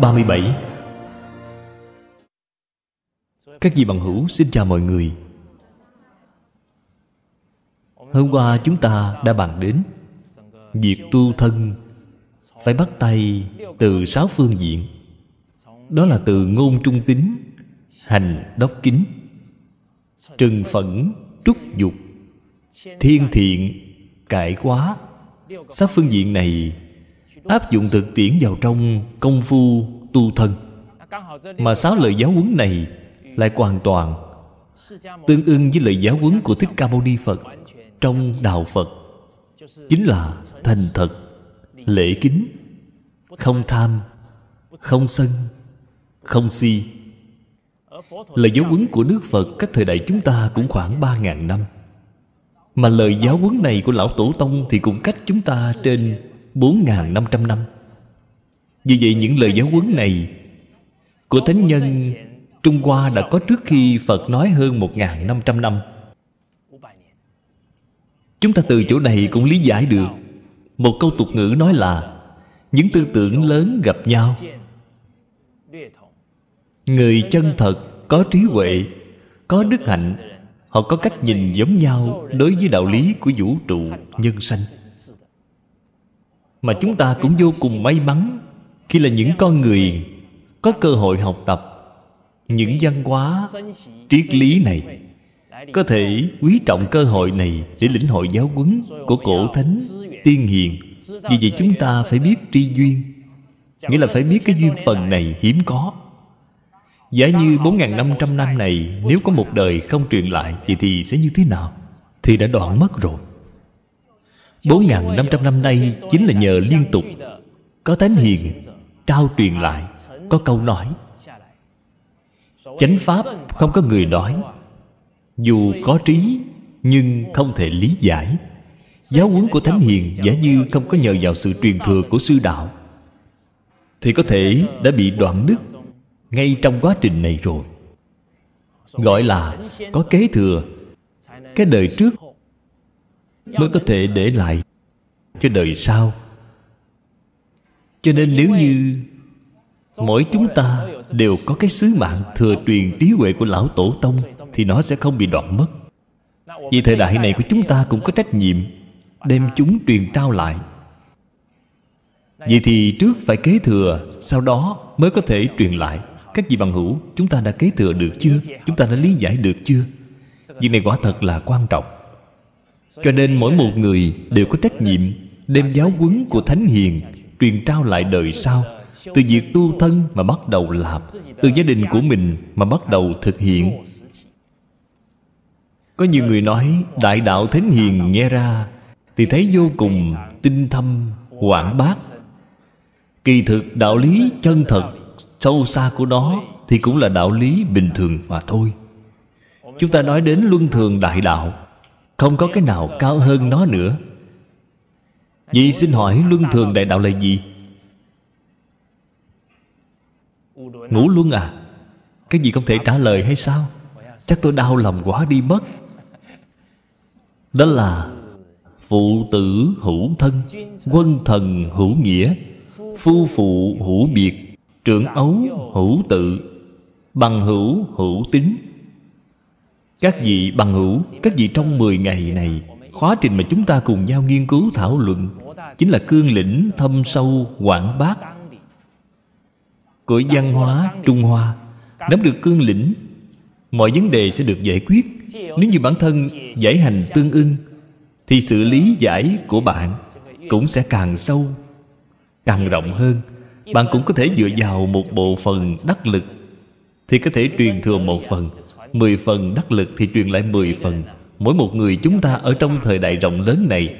37 Các vị bằng hữu xin chào mọi người Hôm qua chúng ta đã bàn đến Việc tu thân Phải bắt tay từ sáu phương diện Đó là từ ngôn trung tính Hành đốc kính Trừng phẫn trúc dục Thiên thiện Cải quá Sáu phương diện này áp dụng thực tiễn vào trong công phu tu thân mà sáu lời giáo huấn này lại hoàn toàn tương ưng với lời giáo huấn của thích ca mâu ni phật trong đạo phật chính là thành thật lễ kính không tham không sân không si lời giáo huấn của nước phật cách thời đại chúng ta cũng khoảng ba ngàn năm mà lời giáo huấn này của lão tổ tông thì cũng cách chúng ta trên 4.500 năm Vì vậy những lời giáo huấn này Của Thánh Nhân Trung Hoa đã có trước khi Phật nói hơn 1.500 năm Chúng ta từ chỗ này cũng lý giải được Một câu tục ngữ nói là Những tư tưởng lớn gặp nhau Người chân thật có trí huệ Có đức hạnh Họ có cách nhìn giống nhau Đối với đạo lý của vũ trụ nhân sanh mà chúng ta cũng vô cùng may mắn khi là những con người có cơ hội học tập những văn hóa triết lý này có thể quý trọng cơ hội này để lĩnh hội giáo huấn của cổ thánh tiên hiền vì vậy chúng ta phải biết tri duyên nghĩa là phải biết cái duyên phần này hiếm có giả như 4.500 năm này nếu có một đời không truyền lại vậy thì sẽ như thế nào thì đã đoạn mất rồi 4.500 năm nay chính là nhờ liên tục Có tánh hiền Trao truyền lại Có câu nói Chánh Pháp không có người nói Dù có trí Nhưng không thể lý giải Giáo huấn của Thánh Hiền Giả như không có nhờ vào sự truyền thừa của sư đạo Thì có thể đã bị đoạn đức Ngay trong quá trình này rồi Gọi là có kế thừa Cái đời trước mới có thể để lại cho đời sau cho nên nếu như mỗi chúng ta đều có cái sứ mạng thừa truyền trí huệ của lão tổ tông thì nó sẽ không bị đoạn mất vì thời đại này của chúng ta cũng có trách nhiệm đem chúng truyền trao lại vậy thì trước phải kế thừa sau đó mới có thể truyền lại các vị bằng hữu chúng ta đã kế thừa được chưa chúng ta đã lý giải được chưa việc này quả thật là quan trọng cho nên mỗi một người đều có trách nhiệm Đem giáo huấn của Thánh Hiền Truyền trao lại đời sau Từ việc tu thân mà bắt đầu làm Từ gia đình của mình mà bắt đầu thực hiện Có nhiều người nói Đại đạo Thánh Hiền nghe ra Thì thấy vô cùng tinh thâm, quảng bác Kỳ thực đạo lý chân thật Sâu xa của nó Thì cũng là đạo lý bình thường mà thôi Chúng ta nói đến luân thường đại đạo không có cái nào cao hơn nó nữa Vậy xin hỏi luân thường đại đạo là gì? Ngủ luôn à? Cái gì không thể trả lời hay sao? Chắc tôi đau lòng quá đi mất Đó là Phụ tử hữu thân Quân thần hữu nghĩa Phu phụ hữu biệt Trưởng ấu hữu tự Bằng hữu hữu tính các vị bằng hữu Các vị trong 10 ngày này Khóa trình mà chúng ta cùng nhau nghiên cứu thảo luận Chính là cương lĩnh thâm sâu quảng bác Của văn hóa Trung Hoa Nắm được cương lĩnh Mọi vấn đề sẽ được giải quyết Nếu như bản thân giải hành tương ưng Thì sự lý giải của bạn Cũng sẽ càng sâu Càng rộng hơn Bạn cũng có thể dựa vào một bộ phần đắc lực Thì có thể truyền thừa một phần Mười phần đắc lực thì truyền lại mười phần Mỗi một người chúng ta ở trong thời đại rộng lớn này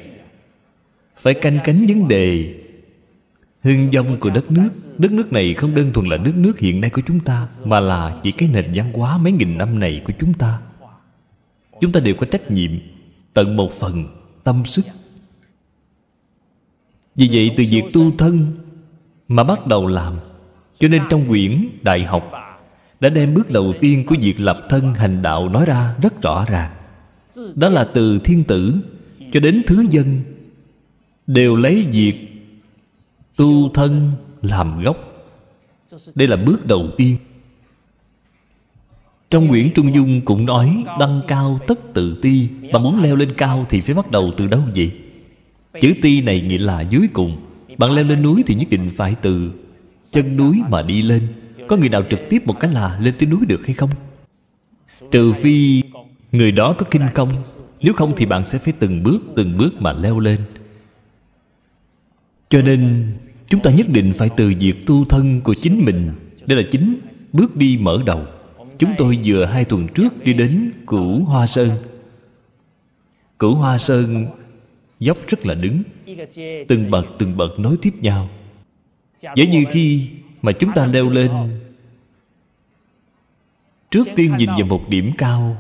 Phải canh cánh vấn đề Hương dông của đất nước Đất nước này không đơn thuần là đất nước hiện nay của chúng ta Mà là chỉ cái nền văn hóa mấy nghìn năm này của chúng ta Chúng ta đều có trách nhiệm Tận một phần tâm sức Vì vậy từ việc tu thân Mà bắt đầu làm Cho nên trong quyển Đại học đã đem bước đầu tiên của việc lập thân hành đạo nói ra rất rõ ràng đó là từ thiên tử cho đến thứ dân đều lấy việc tu thân làm gốc đây là bước đầu tiên trong quyển Trung Dung cũng nói Đăng cao tất tự ti Mà muốn leo lên cao thì phải bắt đầu từ đâu vậy? Chữ ti này nghĩa là dưới cùng Bạn leo lên núi thì nhất định phải từ Chân núi mà đi lên có người nào trực tiếp một cái là lên tới núi được hay không Trừ phi Người đó có kinh công Nếu không thì bạn sẽ phải từng bước Từng bước mà leo lên Cho nên Chúng ta nhất định phải từ việc tu thân của chính mình Đây là chính bước đi mở đầu Chúng tôi vừa hai tuần trước đi đến Cửu Hoa Sơn Cửu Hoa Sơn dốc rất là đứng Từng bậc từng bậc nối tiếp nhau Giả như khi mà chúng ta leo lên Trước tiên nhìn vào một điểm cao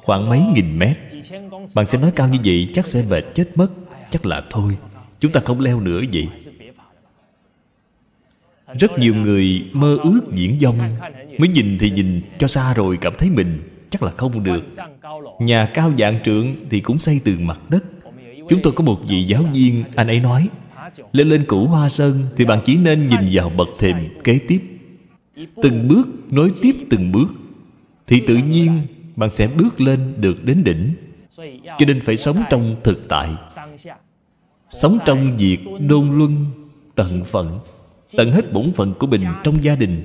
Khoảng mấy nghìn mét Bạn sẽ nói cao như vậy chắc sẽ mệt chết mất Chắc là thôi Chúng ta không leo nữa vậy Rất nhiều người mơ ước diễn dông Mới nhìn thì nhìn cho xa rồi cảm thấy mình Chắc là không được Nhà cao dạng trượng thì cũng xây từ mặt đất Chúng tôi có một vị giáo viên Anh ấy nói lên lên cửu hoa sơn Thì bạn chỉ nên nhìn vào bậc thềm kế tiếp Từng bước nối tiếp từng bước Thì tự nhiên bạn sẽ bước lên được đến đỉnh Cho nên phải sống trong thực tại Sống trong việc đôn luân tận phận Tận hết bổn phận của mình trong gia đình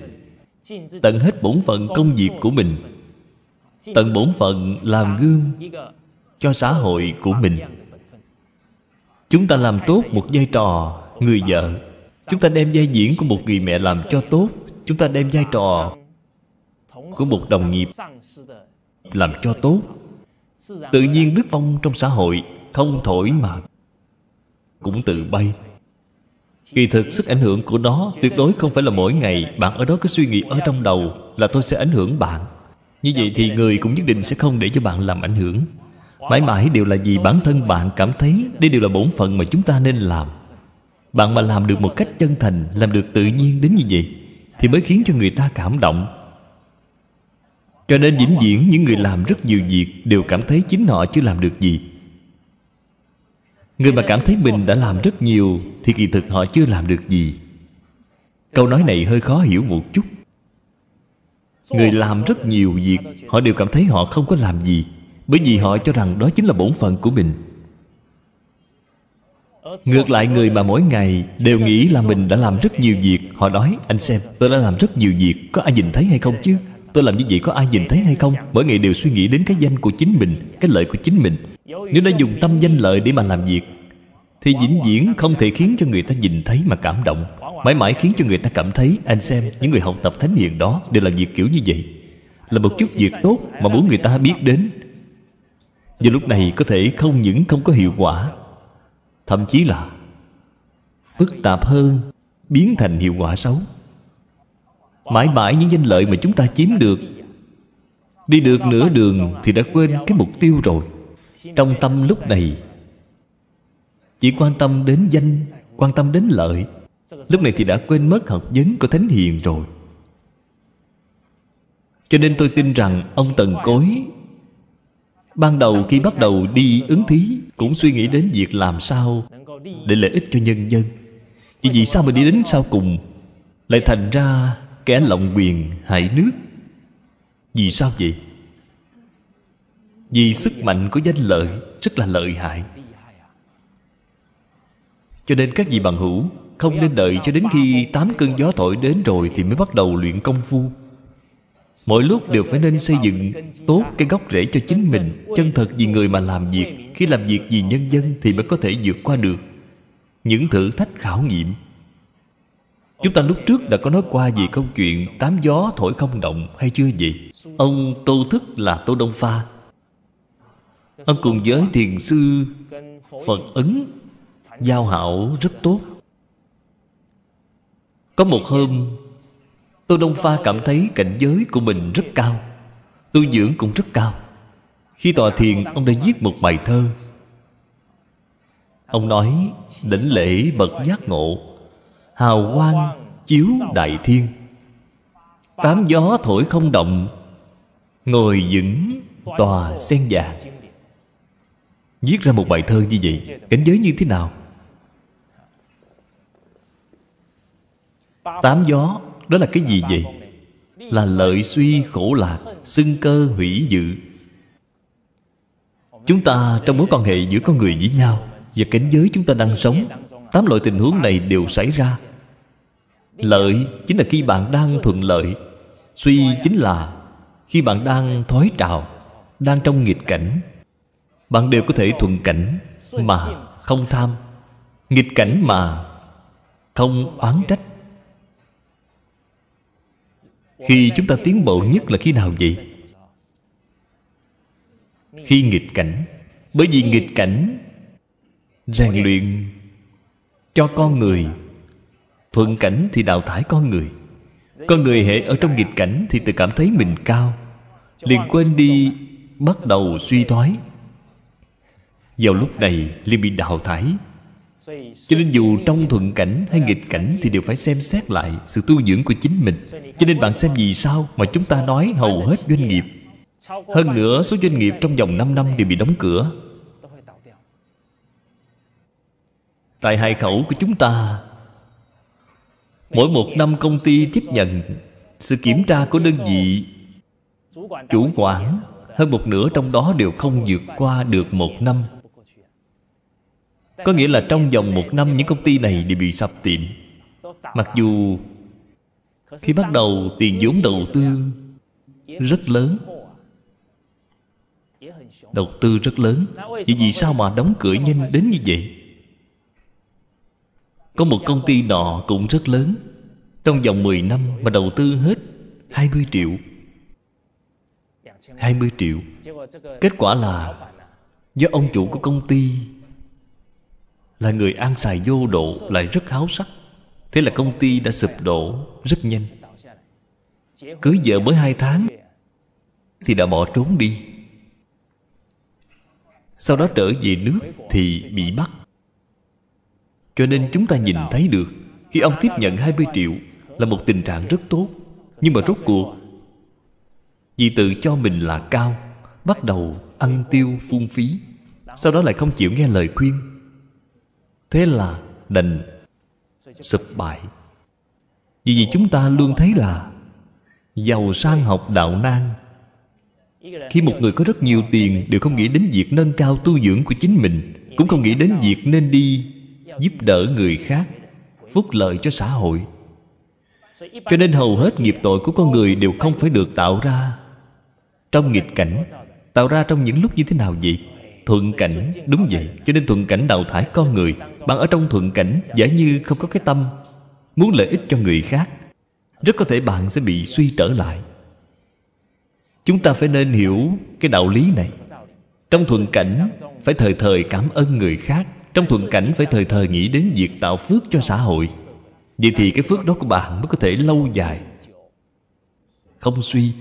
Tận hết bổn phận công việc của mình Tận bổn phận làm gương Cho xã hội của mình Chúng ta làm tốt một vai trò người vợ Chúng ta đem vai diễn của một người mẹ làm cho tốt Chúng ta đem vai trò của một đồng nghiệp làm cho tốt Tự nhiên đức phong trong xã hội không thổi mà cũng tự bay Kỳ thực sức ảnh hưởng của nó tuyệt đối không phải là mỗi ngày bạn ở đó cứ suy nghĩ ở trong đầu là tôi sẽ ảnh hưởng bạn. Như vậy thì người cũng nhất định sẽ không để cho bạn làm ảnh hưởng. Mãi mãi đều là gì bản thân bạn cảm thấy Đây đều là bổn phận mà chúng ta nên làm Bạn mà làm được một cách chân thành Làm được tự nhiên đến như vậy Thì mới khiến cho người ta cảm động Cho nên vĩnh viễn những người làm rất nhiều việc Đều cảm thấy chính họ chưa làm được gì Người mà cảm thấy mình đã làm rất nhiều Thì kỳ thực họ chưa làm được gì Câu nói này hơi khó hiểu một chút Người làm rất nhiều việc Họ đều cảm thấy họ không có làm gì bởi vì họ cho rằng đó chính là bổn phận của mình Ngược lại người mà mỗi ngày đều nghĩ là mình đã làm rất nhiều việc Họ nói anh xem tôi đã làm rất nhiều việc Có ai nhìn thấy hay không chứ Tôi làm như vậy có ai nhìn thấy hay không Mỗi ngày đều suy nghĩ đến cái danh của chính mình Cái lợi của chính mình Nếu đã dùng tâm danh lợi để mà làm việc Thì vĩnh viễn không thể khiến cho người ta nhìn thấy mà cảm động Mãi mãi khiến cho người ta cảm thấy Anh xem những người học tập thánh hiền đó Đều làm việc kiểu như vậy Là một chút việc tốt mà muốn người ta biết đến và lúc này có thể không những không có hiệu quả Thậm chí là Phức tạp hơn Biến thành hiệu quả xấu Mãi mãi những danh lợi mà chúng ta chiếm được Đi được nửa đường Thì đã quên cái mục tiêu rồi Trong tâm lúc này Chỉ quan tâm đến danh Quan tâm đến lợi Lúc này thì đã quên mất học vấn của Thánh Hiền rồi Cho nên tôi tin rằng Ông Tần Cối Ban đầu khi bắt đầu đi ứng thí Cũng suy nghĩ đến việc làm sao Để lợi ích cho nhân dân Vì vì sao mình đi đến sau cùng Lại thành ra kẻ lộng quyền hại nước Vì sao vậy? Vì sức mạnh của danh lợi Rất là lợi hại Cho nên các vị bằng hữu Không nên đợi cho đến khi Tám cơn gió thổi đến rồi Thì mới bắt đầu luyện công phu Mỗi lúc đều phải nên xây dựng tốt cái gốc rễ cho chính mình Chân thật vì người mà làm việc Khi làm việc vì nhân dân thì mới có thể vượt qua được Những thử thách khảo nghiệm Chúng ta lúc trước đã có nói qua về câu chuyện Tám gió thổi không động hay chưa vậy Ông Tô Thức là Tô Đông Pha Ông cùng với thiền sư Phật Ấn Giao hảo rất tốt Có một hôm Tô Đông Pha cảm thấy cảnh giới của mình rất cao Tu dưỡng cũng rất cao Khi tòa thiền ông đã viết một bài thơ Ông nói đỉnh lễ bậc giác ngộ Hào quang chiếu đại thiên Tám gió thổi không động Ngồi vững tòa sen vàng Viết ra một bài thơ như vậy Cảnh giới như thế nào Tám gió đó là cái gì vậy? Là lợi suy khổ lạc Xưng cơ hủy dự Chúng ta trong mối quan hệ giữa con người với nhau Và cảnh giới chúng ta đang sống Tám loại tình huống này đều xảy ra Lợi chính là khi bạn đang thuận lợi Suy chính là Khi bạn đang thoái trào Đang trong nghịch cảnh Bạn đều có thể thuận cảnh Mà không tham Nghịch cảnh mà không oán trách khi chúng ta tiến bộ nhất là khi nào vậy? Khi nghịch cảnh Bởi vì nghịch cảnh Rèn luyện Cho con người Thuận cảnh thì đào thải con người Con người hệ ở trong nghịch cảnh Thì tự cảm thấy mình cao Liền quên đi Bắt đầu suy thoái Vào lúc này liền bị đào thải cho nên dù trong thuận cảnh hay nghịch cảnh Thì đều phải xem xét lại sự tu dưỡng của chính mình Cho nên bạn xem vì sao mà chúng ta nói hầu hết doanh nghiệp Hơn nữa số doanh nghiệp trong vòng 5 năm đều bị đóng cửa Tại hai khẩu của chúng ta Mỗi một năm công ty tiếp nhận Sự kiểm tra của đơn vị Chủ quản Hơn một nửa trong đó đều không vượt qua được một năm có nghĩa là trong vòng một năm những công ty này đều bị sập tiệm Mặc dù Khi bắt đầu tiền vốn đầu tư Rất lớn Đầu tư rất lớn Vậy vì sao mà đóng cửa nhanh đến như vậy Có một công ty nọ cũng rất lớn Trong vòng 10 năm mà đầu tư hết 20 triệu 20 triệu Kết quả là Do ông chủ của công ty là người an xài vô độ lại rất háo sắc thế là công ty đã sụp đổ rất nhanh cưới vợ mới hai tháng thì đã bỏ trốn đi sau đó trở về nước thì bị bắt cho nên chúng ta nhìn thấy được khi ông tiếp nhận 20 triệu là một tình trạng rất tốt nhưng mà rốt cuộc vì tự cho mình là cao bắt đầu ăn tiêu phung phí sau đó lại không chịu nghe lời khuyên thế là đành sụp bại vì vậy chúng ta luôn thấy là giàu sang học đạo nan khi một người có rất nhiều tiền đều không nghĩ đến việc nâng cao tu dưỡng của chính mình cũng không nghĩ đến việc nên đi giúp đỡ người khác phúc lợi cho xã hội cho nên hầu hết nghiệp tội của con người đều không phải được tạo ra trong nghịch cảnh tạo ra trong những lúc như thế nào vậy Thuận cảnh Đúng vậy Cho nên thuận cảnh đào thải con người Bạn ở trong thuận cảnh Giả như không có cái tâm Muốn lợi ích cho người khác Rất có thể bạn sẽ bị suy trở lại Chúng ta phải nên hiểu Cái đạo lý này Trong thuận cảnh Phải thời thời cảm ơn người khác Trong thuận cảnh phải thời thời nghĩ đến Việc tạo phước cho xã hội Vậy thì cái phước đó của bạn mới có thể lâu dài Không suy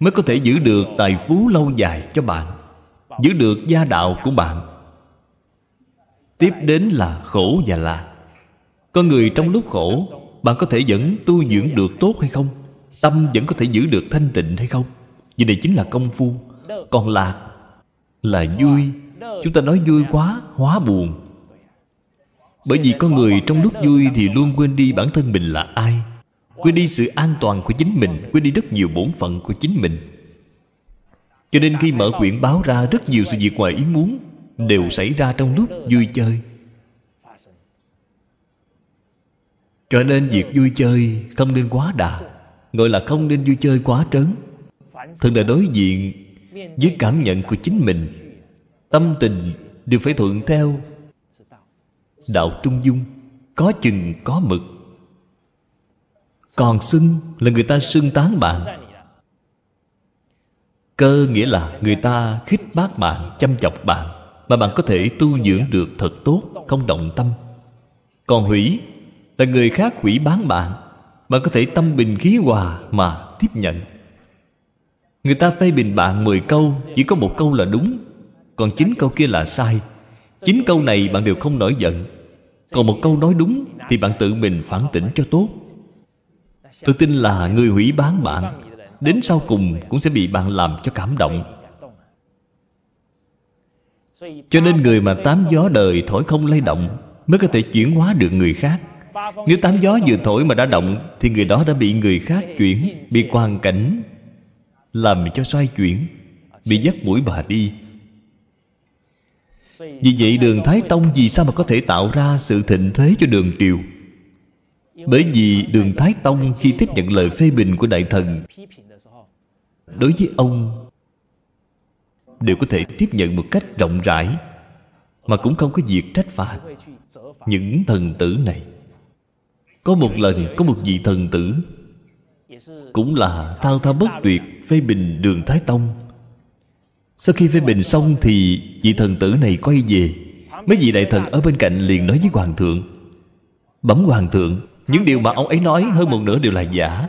Mới có thể giữ được tài phú lâu dài cho bạn Giữ được gia đạo của bạn Tiếp đến là khổ và lạc Con người trong lúc khổ Bạn có thể vẫn tu dưỡng được tốt hay không Tâm vẫn có thể giữ được thanh tịnh hay không Vì đây chính là công phu Còn lạc là vui Chúng ta nói vui quá Hóa buồn Bởi vì con người trong lúc vui Thì luôn quên đi bản thân mình là ai Quên đi sự an toàn của chính mình Quên đi rất nhiều bổn phận của chính mình cho nên khi mở quyển báo ra Rất nhiều sự việc ngoài ý muốn Đều xảy ra trong lúc vui chơi Cho nên việc vui chơi Không nên quá đà Gọi là không nên vui chơi quá trớn thường là đối diện Với cảm nhận của chính mình Tâm tình đều phải thuận theo Đạo trung dung Có chừng có mực Còn xưng là người ta xưng tán bạn Cơ nghĩa là người ta khích bác bạn, chăm chọc bạn Mà bạn có thể tu dưỡng được thật tốt, không động tâm Còn hủy là người khác hủy bán bạn Bạn có thể tâm bình khí hòa mà tiếp nhận Người ta phê bình bạn 10 câu Chỉ có một câu là đúng Còn chín câu kia là sai chín câu này bạn đều không nổi giận Còn một câu nói đúng Thì bạn tự mình phản tỉnh cho tốt Tôi tin là người hủy bán bạn Đến sau cùng cũng sẽ bị bạn làm cho cảm động Cho nên người mà tám gió đời thổi không lay động Mới có thể chuyển hóa được người khác Nếu tám gió vừa thổi mà đã động Thì người đó đã bị người khác chuyển Bị hoàn cảnh Làm cho xoay chuyển Bị dắt mũi bà đi Vì vậy đường Thái Tông Vì sao mà có thể tạo ra sự thịnh thế cho đường triều bởi vì đường Thái Tông khi tiếp nhận lời phê bình của Đại Thần đối với ông đều có thể tiếp nhận một cách rộng rãi mà cũng không có việc trách phạt những thần tử này có một lần có một vị thần tử cũng là thao thao bất tuyệt phê bình đường thái tông sau khi phê bình xong thì vị thần tử này quay về mấy vị đại thần ở bên cạnh liền nói với hoàng thượng bẩm hoàng thượng những điều mà ông ấy nói hơn một nửa đều là giả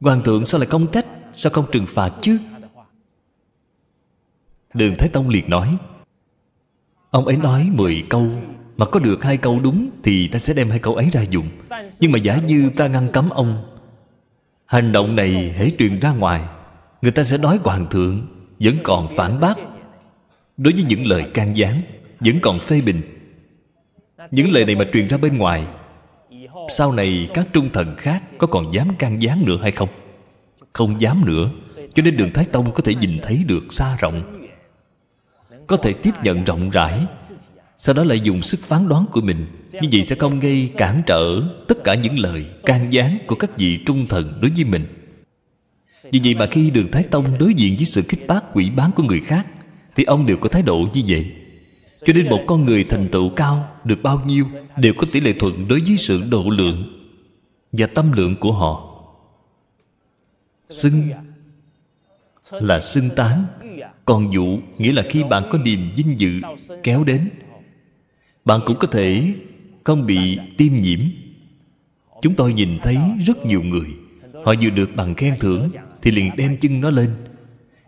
hoàng thượng sao lại công trách Sao không trừng phạt chứ Đường Thái Tông liền nói Ông ấy nói 10 câu Mà có được hai câu đúng Thì ta sẽ đem hai câu ấy ra dùng Nhưng mà giả như ta ngăn cấm ông Hành động này hãy truyền ra ngoài Người ta sẽ nói hoàng thượng Vẫn còn phản bác Đối với những lời can gián Vẫn còn phê bình Những lời này mà truyền ra bên ngoài Sau này các trung thần khác Có còn dám can gián nữa hay không không dám nữa Cho nên đường Thái Tông có thể nhìn thấy được xa rộng Có thể tiếp nhận rộng rãi Sau đó lại dùng sức phán đoán của mình Như vậy sẽ không gây cản trở Tất cả những lời can gián của các vị trung thần đối với mình Vì vậy mà khi đường Thái Tông đối diện với sự kích bác quỷ bán của người khác Thì ông đều có thái độ như vậy cho nên một con người thành tựu cao Được bao nhiêu Đều có tỷ lệ thuận đối với sự độ lượng Và tâm lượng của họ Xưng là xưng tán Còn dụ nghĩa là khi bạn có niềm vinh dự kéo đến Bạn cũng có thể không bị tiêm nhiễm Chúng tôi nhìn thấy rất nhiều người Họ vừa được bằng khen thưởng Thì liền đem chân nó lên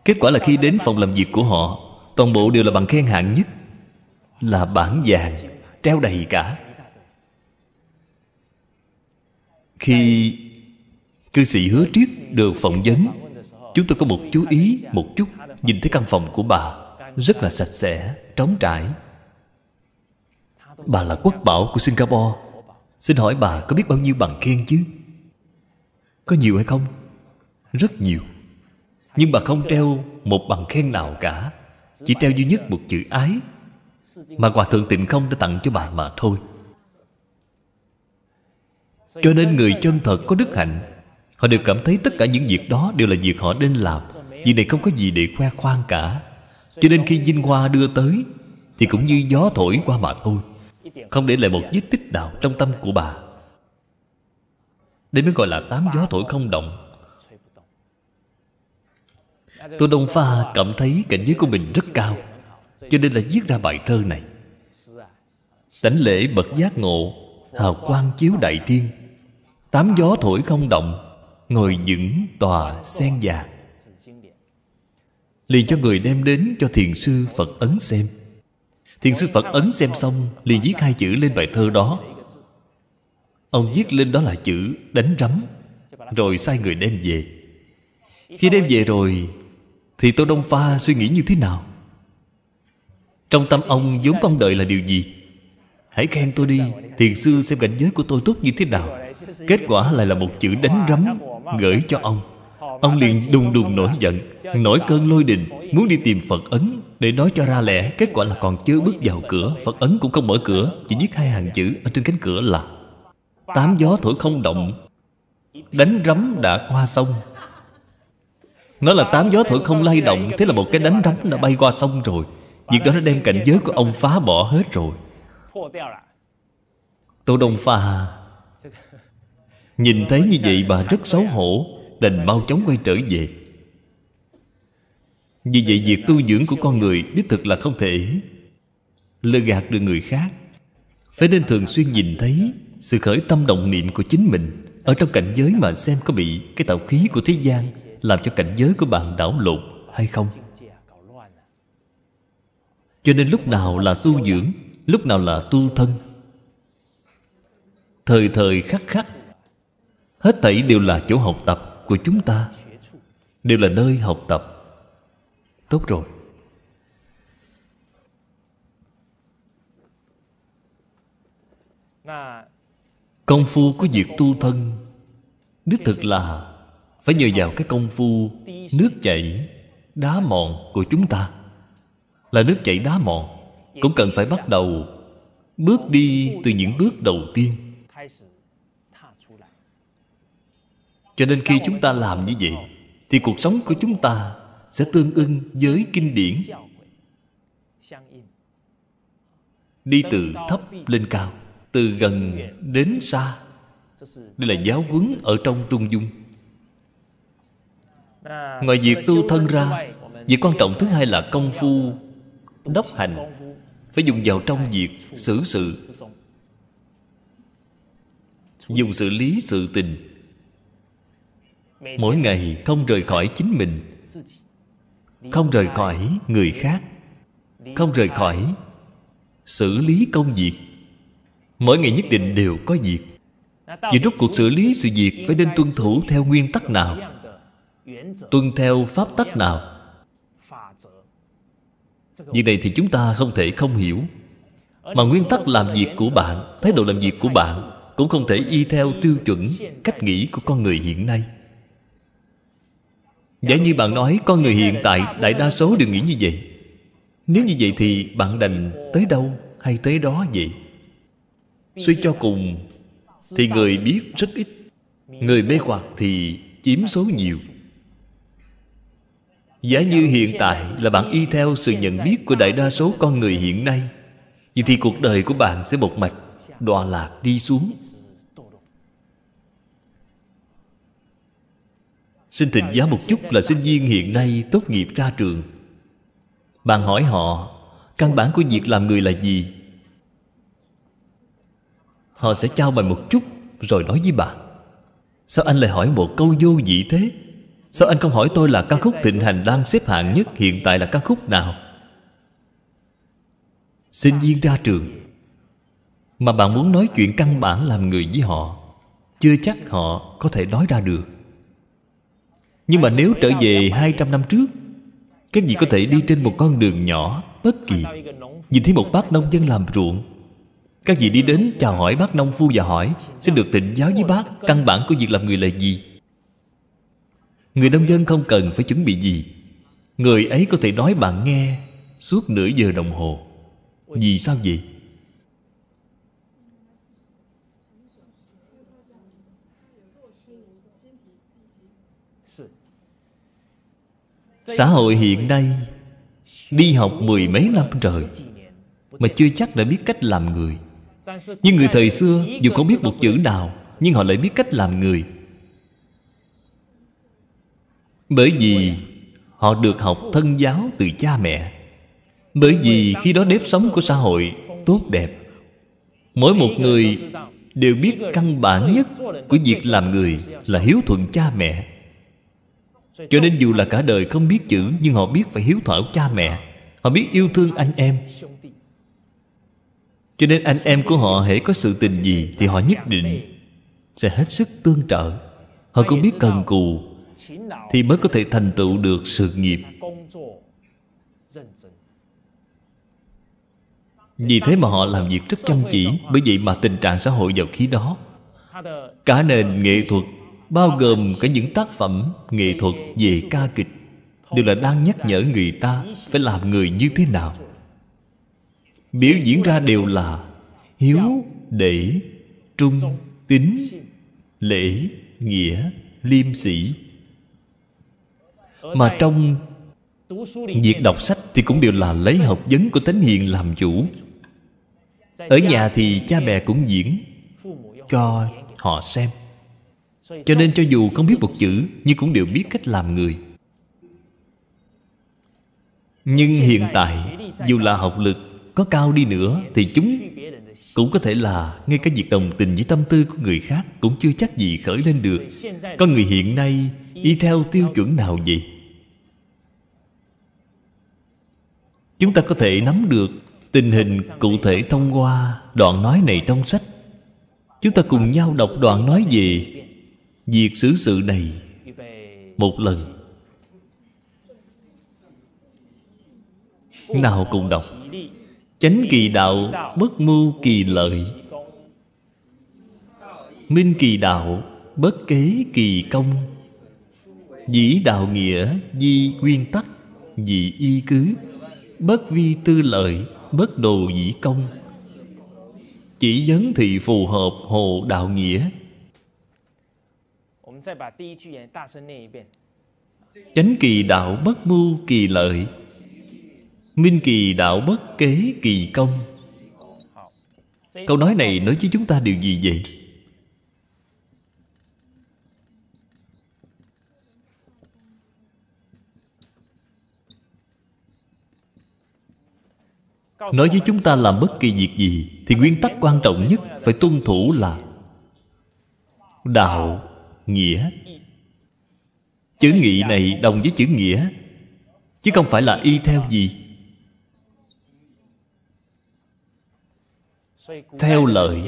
Kết quả là khi đến phòng làm việc của họ Toàn bộ đều là bằng khen hạng nhất Là bản vàng Treo đầy cả Khi Cư sĩ hứa triết được phỏng vấn Chúng tôi có một chú ý một chút Nhìn thấy căn phòng của bà Rất là sạch sẽ, trống trải Bà là quốc bảo của Singapore Xin hỏi bà có biết bao nhiêu bằng khen chứ Có nhiều hay không Rất nhiều Nhưng bà không treo một bằng khen nào cả Chỉ treo duy nhất một chữ ái Mà Hòa Thượng Tịnh Không đã tặng cho bà mà thôi Cho nên người chân thật có đức hạnh Họ đều cảm thấy tất cả những việc đó đều là việc họ nên làm Vì này không có gì để khoe khoang cả Cho nên khi vinh hoa đưa tới Thì cũng như gió thổi qua mà thôi Không để lại một vết tích nào trong tâm của bà Đây mới gọi là tám gió thổi không động Tô Đông Pha cảm thấy cảnh giới của mình rất cao Cho nên là viết ra bài thơ này Đánh lễ bậc giác ngộ Hào quang chiếu đại thiên Tám gió thổi không động ngồi những tòa sen già liền cho người đem đến cho thiền sư phật ấn xem thiền sư phật ấn xem xong liền viết hai chữ lên bài thơ đó ông viết lên đó là chữ đánh rắm rồi sai người đem về khi đem về rồi thì tô đông pha suy nghĩ như thế nào trong tâm ông vốn mong đợi là điều gì Hãy khen tôi đi Thiền sư xem cảnh giới của tôi tốt như thế nào Kết quả lại là một chữ đánh rắm Gửi cho ông Ông liền đùng đùng nổi giận Nổi cơn lôi đình Muốn đi tìm Phật Ấn Để nói cho ra lẽ Kết quả là còn chưa bước vào cửa Phật Ấn cũng không mở cửa Chỉ viết hai hàng chữ Ở trên cánh cửa là Tám gió thổi không động Đánh rắm đã qua sông Nó là tám gió thổi không lay động Thế là một cái đánh rắm đã bay qua sông rồi Việc đó đã đem cảnh giới của ông phá bỏ hết rồi Tô Đông Pha Nhìn thấy như vậy bà rất xấu hổ Đành mau chóng quay trở về Vì vậy việc tu dưỡng của con người Đích thực là không thể Lừa gạt được người khác Phải nên thường xuyên nhìn thấy Sự khởi tâm động niệm của chính mình Ở trong cảnh giới mà xem có bị Cái tạo khí của thế gian Làm cho cảnh giới của bạn đảo lộn hay không Cho nên lúc nào là tu dưỡng Lúc nào là tu thân Thời thời khắc khắc Hết thảy đều là chỗ học tập của chúng ta Đều là nơi học tập Tốt rồi Công phu của việc tu thân Đích thực là Phải nhờ vào cái công phu Nước chảy Đá mòn của chúng ta Là nước chảy đá mòn Cũng cần phải bắt đầu Bước đi từ những bước đầu tiên Cho nên khi chúng ta làm như vậy Thì cuộc sống của chúng ta Sẽ tương ưng với kinh điển Đi từ thấp lên cao Từ gần đến xa Đây là giáo huấn ở trong trung dung Ngoài việc tu thân ra Việc quan trọng thứ hai là công phu Đốc hành Phải dùng vào trong việc xử sự Dùng xử lý sự tình mỗi ngày không rời khỏi chính mình không rời khỏi người khác không rời khỏi xử lý công việc mỗi ngày nhất định đều có việc vì rút cuộc xử lý sự việc phải nên tuân thủ theo nguyên tắc nào tuân theo pháp tắc nào Việc này thì chúng ta không thể không hiểu Mà nguyên tắc làm việc của bạn Thái độ làm việc của bạn Cũng không thể y theo tiêu chuẩn Cách nghĩ của con người hiện nay Giả như bạn nói con người hiện tại Đại đa số đều nghĩ như vậy Nếu như vậy thì bạn đành tới đâu hay tới đó vậy Suy cho cùng Thì người biết rất ít Người mê hoặc thì chiếm số nhiều Giả như hiện tại là bạn y theo sự nhận biết của đại đa số con người hiện nay Vậy thì cuộc đời của bạn sẽ một mạch đọa lạc đi xuống Xin thỉnh giáo một chút là sinh viên hiện nay tốt nghiệp ra trường Bạn hỏi họ Căn bản của việc làm người là gì Họ sẽ trao bài một chút Rồi nói với bạn Sao anh lại hỏi một câu vô vị thế Sao anh không hỏi tôi là ca khúc Thịnh Hành đang xếp hạng nhất Hiện tại là ca khúc nào Sinh viên ra trường Mà bạn muốn nói chuyện căn bản làm người với họ Chưa chắc họ có thể nói ra được nhưng mà nếu trở về 200 năm trước Các vị có thể đi trên một con đường nhỏ Bất kỳ Nhìn thấy một bác nông dân làm ruộng Các vị đi đến chào hỏi bác nông phu và hỏi Xin được thịnh giáo với bác Căn bản của việc làm người là gì Người nông dân không cần phải chuẩn bị gì Người ấy có thể nói bạn nghe Suốt nửa giờ đồng hồ Vì sao vậy? Xã hội hiện nay Đi học mười mấy năm trời Mà chưa chắc đã biết cách làm người Nhưng người thời xưa Dù không biết một chữ nào Nhưng họ lại biết cách làm người Bởi vì Họ được học thân giáo từ cha mẹ Bởi vì khi đó nếp sống của xã hội Tốt đẹp Mỗi một người đều biết căn bản nhất Của việc làm người Là hiếu thuận cha mẹ cho nên dù là cả đời không biết chữ Nhưng họ biết phải hiếu thảo cha mẹ Họ biết yêu thương anh em Cho nên anh em của họ hãy có sự tình gì Thì họ nhất định sẽ hết sức tương trợ Họ cũng biết cần cù Thì mới có thể thành tựu được sự nghiệp Vì thế mà họ làm việc rất chăm chỉ Bởi vậy mà tình trạng xã hội vào khi đó Cả nền nghệ thuật bao gồm cả những tác phẩm nghệ thuật về ca kịch đều là đang nhắc nhở người ta phải làm người như thế nào biểu diễn ra đều là hiếu để trung tín lễ nghĩa liêm sĩ mà trong việc đọc sách thì cũng đều là lấy học vấn của tánh hiền làm chủ ở nhà thì cha mẹ cũng diễn cho họ xem cho nên cho dù không biết một chữ Nhưng cũng đều biết cách làm người Nhưng hiện tại Dù là học lực Có cao đi nữa Thì chúng Cũng có thể là Ngay cả việc đồng tình với tâm tư của người khác Cũng chưa chắc gì khởi lên được Con người hiện nay Y theo tiêu chuẩn nào vậy Chúng ta có thể nắm được Tình hình cụ thể thông qua Đoạn nói này trong sách Chúng ta cùng nhau đọc đoạn nói gì? Việc xứ sự này Một lần Nào cùng đọc Chánh kỳ đạo Bất mưu kỳ lợi Minh kỳ đạo Bất kế kỳ công Dĩ đạo nghĩa Di nguyên tắc Dị y cứ Bất vi tư lợi Bất đồ dĩ công Chỉ dấn thị phù hợp hồ đạo nghĩa 们再把第一句也大声念一遍。Chánh kỳ đạo bất mưu kỳ lợi Minh kỳ đạo bất kế kỳ công Câu nói này nói với chúng ta điều gì vậy? Nói với chúng ta làm bất kỳ việc gì Thì nguyên tắc quan trọng nhất phải tuân thủ là Đạo nghĩa chữ nghị này đồng với chữ nghĩa chứ không phải là y theo gì theo lời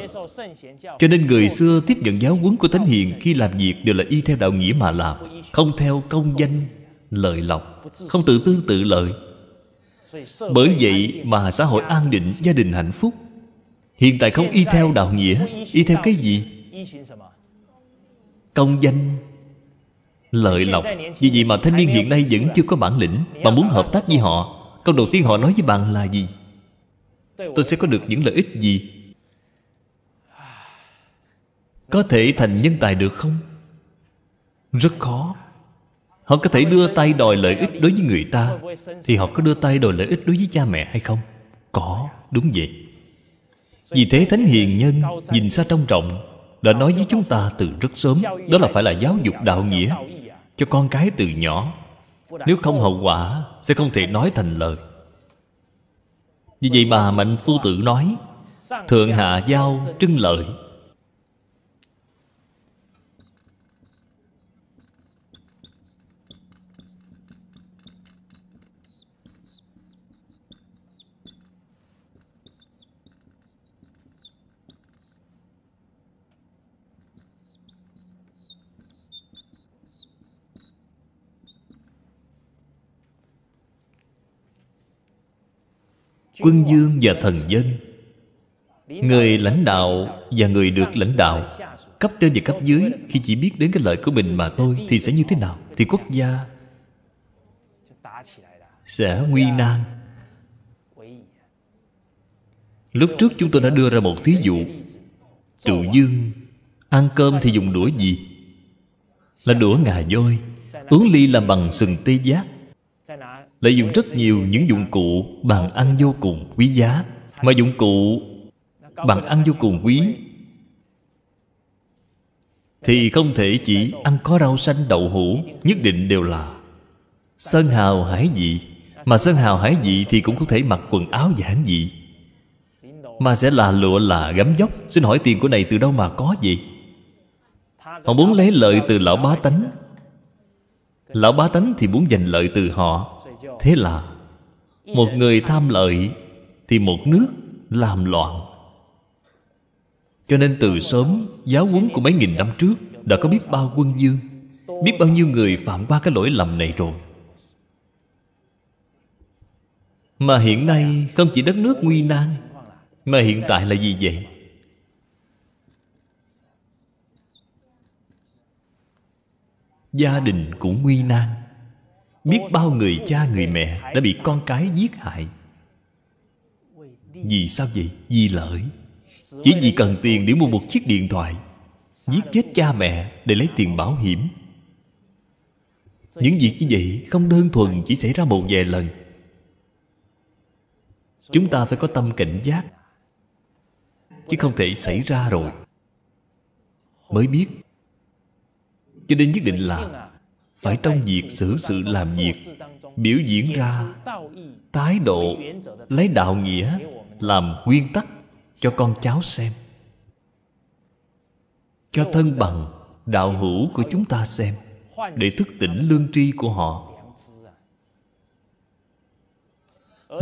cho nên người xưa tiếp nhận giáo huấn của thánh hiền khi làm việc đều là y theo đạo nghĩa mà làm không theo công danh lợi lộc không tự tư tự lợi bởi vậy mà xã hội an định gia đình hạnh phúc hiện tại không y theo đạo nghĩa y theo cái gì công danh lợi lộc Vì vậy mà thanh niên hiện nay vẫn chưa có bản lĩnh Bạn muốn hợp tác với họ Câu đầu tiên họ nói với bạn là gì? Tôi sẽ có được những lợi ích gì? Có thể thành nhân tài được không? Rất khó Họ có thể đưa tay đòi lợi ích đối với người ta Thì họ có đưa tay đòi lợi ích đối với cha mẹ hay không? Có, đúng vậy Vì thế Thánh Hiền Nhân nhìn xa trong rộng đã nói với chúng ta từ rất sớm đó là phải là giáo dục đạo nghĩa cho con cái từ nhỏ nếu không hậu quả sẽ không thể nói thành lời vì vậy mà mạnh phu tử nói thượng hạ giao trưng lợi quân dương và thần dân người lãnh đạo và người được lãnh đạo cấp trên và cấp dưới khi chỉ biết đến cái lợi của mình mà tôi thì sẽ như thế nào thì quốc gia sẽ nguy nan lúc trước chúng tôi đã đưa ra một thí dụ trụ dương ăn cơm thì dùng đũa gì là đũa ngà voi uống ly làm bằng sừng tê giác lại dùng rất nhiều những dụng cụ Bàn ăn vô cùng quý giá Mà dụng cụ Bàn ăn vô cùng quý Thì không thể chỉ ăn có rau xanh đậu hũ Nhất định đều là Sơn hào hải vị Mà sơn hào hải vị thì cũng có thể mặc quần áo giản dị Mà sẽ là lụa là gấm dốc Xin hỏi tiền của này từ đâu mà có gì Họ muốn lấy lợi từ lão bá tánh Lão bá tánh thì muốn giành lợi từ họ thế là một ừ. người tham lợi thì một nước làm loạn cho nên từ sớm giáo huấn của mấy nghìn năm trước đã có biết bao quân dương biết bao nhiêu người phạm qua cái lỗi lầm này rồi mà hiện nay không chỉ đất nước nguy nan mà hiện tại là gì vậy gia đình cũng nguy nan biết bao người cha người mẹ đã bị con cái giết hại vì sao vậy vì lợi chỉ vì cần tiền để mua một chiếc điện thoại giết chết cha mẹ để lấy tiền bảo hiểm những việc như vậy không đơn thuần chỉ xảy ra một vài lần chúng ta phải có tâm cảnh giác chứ không thể xảy ra rồi mới biết cho nên nhất định là phải trong việc xử sự làm việc biểu diễn ra tái độ lấy đạo nghĩa làm nguyên tắc cho con cháu xem cho thân bằng đạo hữu của chúng ta xem để thức tỉnh lương tri của họ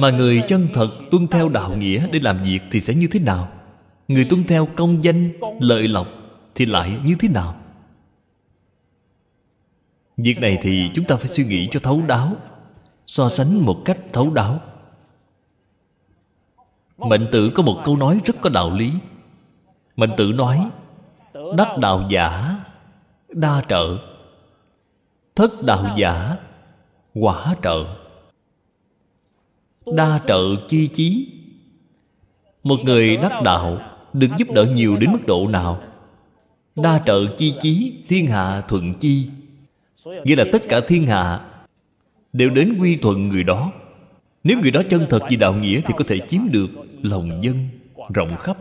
mà người chân thật tuân theo đạo nghĩa để làm việc thì sẽ như thế nào người tuân theo công danh lợi lộc thì lại như thế nào Việc này thì chúng ta phải suy nghĩ cho thấu đáo So sánh một cách thấu đáo Mệnh tử có một câu nói rất có đạo lý Mệnh tử nói Đắc đạo giả Đa trợ Thất đạo giả Quả trợ Đa trợ chi chí Một người đắc đạo Được giúp đỡ nhiều đến mức độ nào Đa trợ chi chí Thiên hạ thuận chi Nghĩa là tất cả thiên hạ Đều đến quy thuận người đó Nếu người đó chân thật vì đạo nghĩa Thì có thể chiếm được lòng dân rộng khắp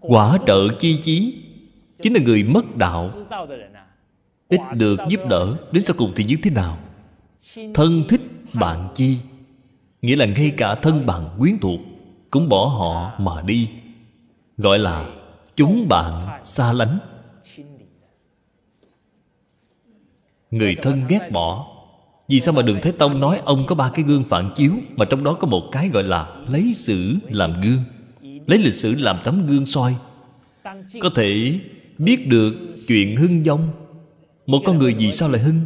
Quả trợ chi chí Chính là người mất đạo Ít được giúp đỡ Đến sau cùng thì như thế nào Thân thích bạn chi Nghĩa là ngay cả thân bằng quyến thuộc Cũng bỏ họ mà đi Gọi là chúng bạn xa lánh Người thân ghét bỏ Vì sao mà Đường Thế Tông nói ông có ba cái gương phản chiếu Mà trong đó có một cái gọi là lấy sử làm gương Lấy lịch sử làm tấm gương soi Có thể biết được chuyện hưng vong Một con người vì sao lại hưng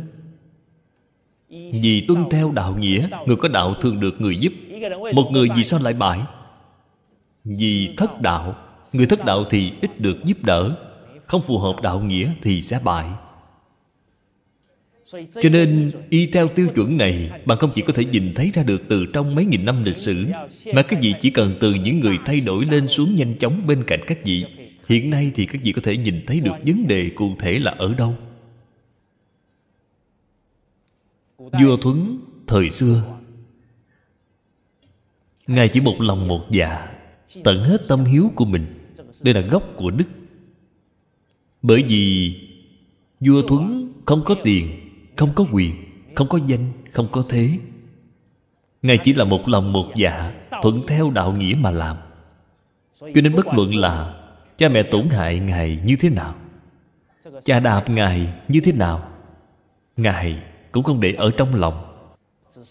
Vì tuân theo đạo nghĩa Người có đạo thường được người giúp Một người vì sao lại bại Vì thất đạo Người thất đạo thì ít được giúp đỡ Không phù hợp đạo nghĩa thì sẽ bại cho nên y theo tiêu chuẩn này bạn không chỉ có thể nhìn thấy ra được từ trong mấy nghìn năm lịch sử mà các vị chỉ cần từ những người thay đổi lên xuống nhanh chóng bên cạnh các vị hiện nay thì các vị có thể nhìn thấy được vấn đề cụ thể là ở đâu vua thuấn thời xưa ngài chỉ một lòng một dạ tận hết tâm hiếu của mình đây là gốc của đức bởi vì vua thuấn không có tiền không có quyền không có danh không có thế ngài chỉ là một lòng một dạ thuận theo đạo nghĩa mà làm cho nên bất luận là cha mẹ tổn hại ngài như thế nào cha đạp ngài như thế nào ngài cũng không để ở trong lòng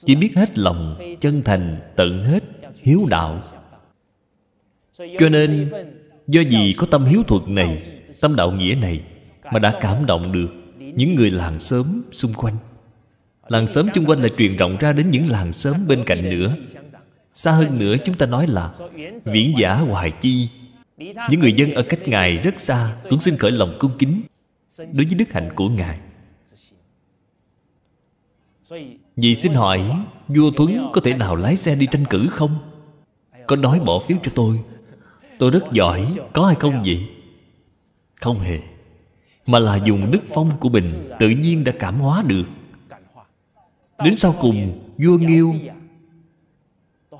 chỉ biết hết lòng chân thành tận hết hiếu đạo cho nên do gì có tâm hiếu thuật này tâm đạo nghĩa này mà đã cảm động được những người làng xóm xung quanh làng xóm chung quanh là truyền rộng ra đến những làng xóm bên cạnh nữa xa hơn nữa chúng ta nói là viễn giả hoài chi những người dân ở cách ngài rất xa cũng xin khởi lòng cung kính đối với đức hạnh của ngài vì xin hỏi Vua Thuấn có thể nào lái xe đi tranh cử không? Có nói bỏ phiếu cho tôi Tôi rất giỏi Có hay không vậy? Không hề mà là dùng đức phong của mình Tự nhiên đã cảm hóa được Đến sau cùng Vua Nghiêu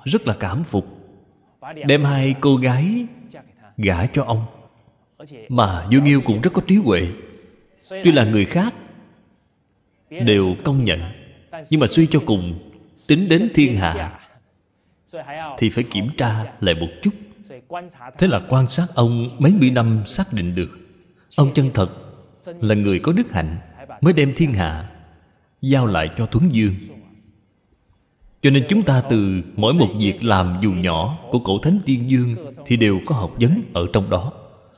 Rất là cảm phục Đem hai cô gái Gả cho ông Mà vua Nghiêu cũng rất có trí huệ Tuy là người khác Đều công nhận Nhưng mà suy cho cùng Tính đến thiên hạ Thì phải kiểm tra lại một chút Thế là quan sát ông mấy mươi năm xác định được Ông chân thật là người có đức hạnh mới đem thiên hạ giao lại cho thuấn dương cho nên chúng ta từ mỗi một việc làm dù nhỏ của cổ thánh tiên dương thì đều có học vấn ở trong đó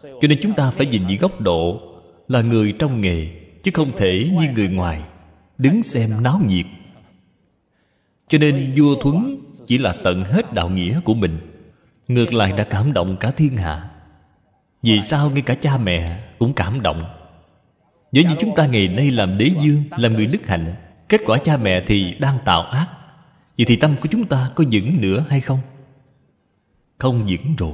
cho nên chúng ta phải nhìn những góc độ là người trong nghề chứ không thể như người ngoài đứng xem náo nhiệt cho nên vua thuấn chỉ là tận hết đạo nghĩa của mình ngược lại đã cảm động cả thiên hạ vì sao ngay cả cha mẹ cũng cảm động giống như chúng ta ngày nay làm đế dương Làm người đức hạnh Kết quả cha mẹ thì đang tạo ác Vậy thì tâm của chúng ta có vững nữa hay không? Không vững rồi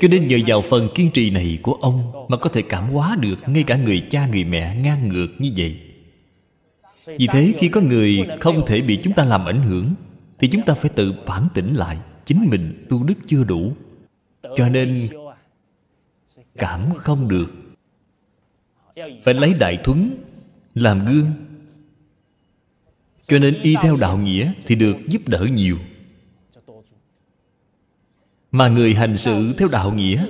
Cho nên nhờ vào phần kiên trì này của ông Mà có thể cảm hóa được Ngay cả người cha người mẹ ngang ngược như vậy Vì thế khi có người không thể bị chúng ta làm ảnh hưởng Thì chúng ta phải tự phản tỉnh lại Chính mình tu đức chưa đủ Cho nên Cảm không được phải lấy đại thuấn làm gương cho nên y theo đạo nghĩa thì được giúp đỡ nhiều mà người hành sự theo đạo nghĩa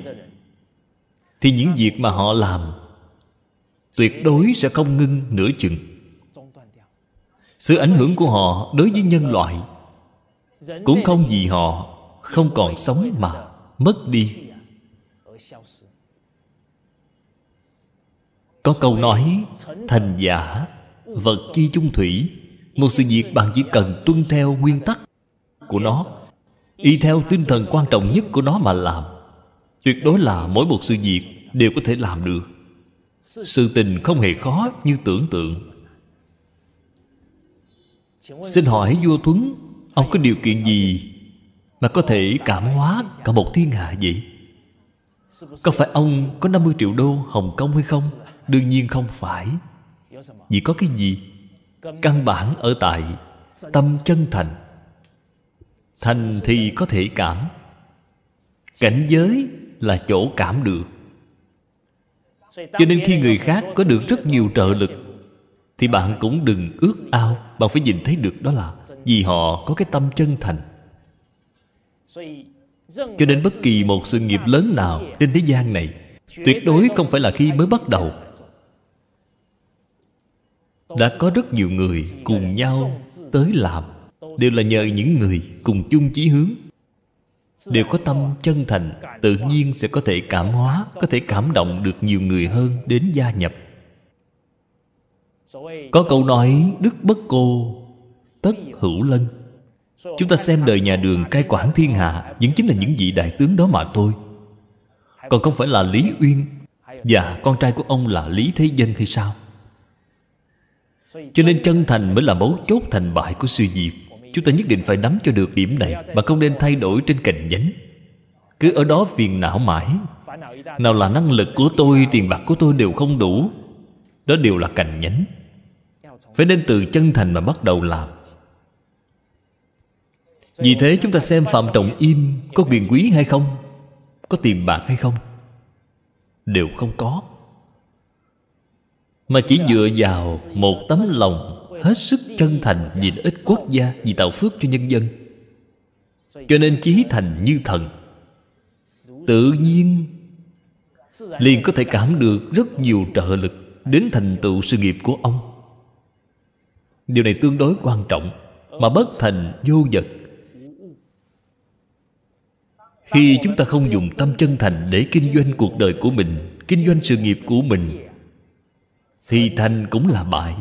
thì những việc mà họ làm tuyệt đối sẽ không ngưng nửa chừng sự ảnh hưởng của họ đối với nhân loại cũng không vì họ không còn sống mà mất đi Có câu nói Thành giả Vật chi chung thủy Một sự việc bạn chỉ cần tuân theo nguyên tắc Của nó Y theo tinh thần quan trọng nhất của nó mà làm Tuyệt đối là mỗi một sự việc Đều có thể làm được Sự tình không hề khó như tưởng tượng Xin hỏi vua Thuấn Ông có điều kiện gì Mà có thể cảm hóa cả một thiên hạ vậy Có phải ông có 50 triệu đô Hồng Kông hay không đương nhiên không phải vì có cái gì căn bản ở tại tâm chân thành thành thì có thể cảm cảnh giới là chỗ cảm được cho nên khi người khác có được rất nhiều trợ lực thì bạn cũng đừng ước ao bạn phải nhìn thấy được đó là vì họ có cái tâm chân thành cho nên bất kỳ một sự nghiệp lớn nào trên thế gian này tuyệt đối không phải là khi mới bắt đầu đã có rất nhiều người cùng nhau tới làm đều là nhờ những người cùng chung chí hướng đều có tâm chân thành tự nhiên sẽ có thể cảm hóa có thể cảm động được nhiều người hơn đến gia nhập có câu nói đức bất cô tất hữu lân chúng ta xem đời nhà đường cai quản thiên hạ những chính là những vị đại tướng đó mà thôi còn không phải là lý uyên và con trai của ông là lý thế dân hay sao cho nên chân thành mới là mấu chốt thành bại của sự diệt Chúng ta nhất định phải nắm cho được điểm này Mà không nên thay đổi trên cành nhánh Cứ ở đó phiền não mãi Nào là năng lực của tôi Tiền bạc của tôi đều không đủ Đó đều là cành nhánh Phải nên từ chân thành mà bắt đầu làm Vì thế chúng ta xem Phạm Trọng Im Có quyền quý hay không Có tiền bạc hay không Đều không có mà chỉ dựa vào một tấm lòng Hết sức chân thành vì lợi ích quốc gia Vì tạo phước cho nhân dân Cho nên chí thành như thần Tự nhiên Liền có thể cảm được rất nhiều trợ lực Đến thành tựu sự nghiệp của ông Điều này tương đối quan trọng Mà bất thành vô vật Khi chúng ta không dùng tâm chân thành Để kinh doanh cuộc đời của mình Kinh doanh sự nghiệp của mình thì thành cũng là bại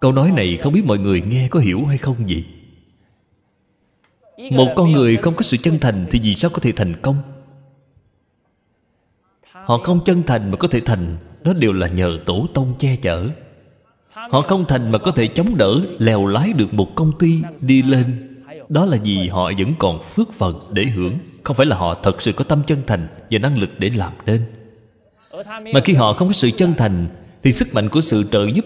Câu nói này không biết mọi người nghe có hiểu hay không gì Một con người không có sự chân thành Thì vì sao có thể thành công Họ không chân thành mà có thể thành đó đều là nhờ tổ tông che chở Họ không thành mà có thể chống đỡ Lèo lái được một công ty đi lên Đó là vì họ vẫn còn phước phận để hưởng Không phải là họ thật sự có tâm chân thành Và năng lực để làm nên mà khi họ không có sự chân thành Thì sức mạnh của sự trợ giúp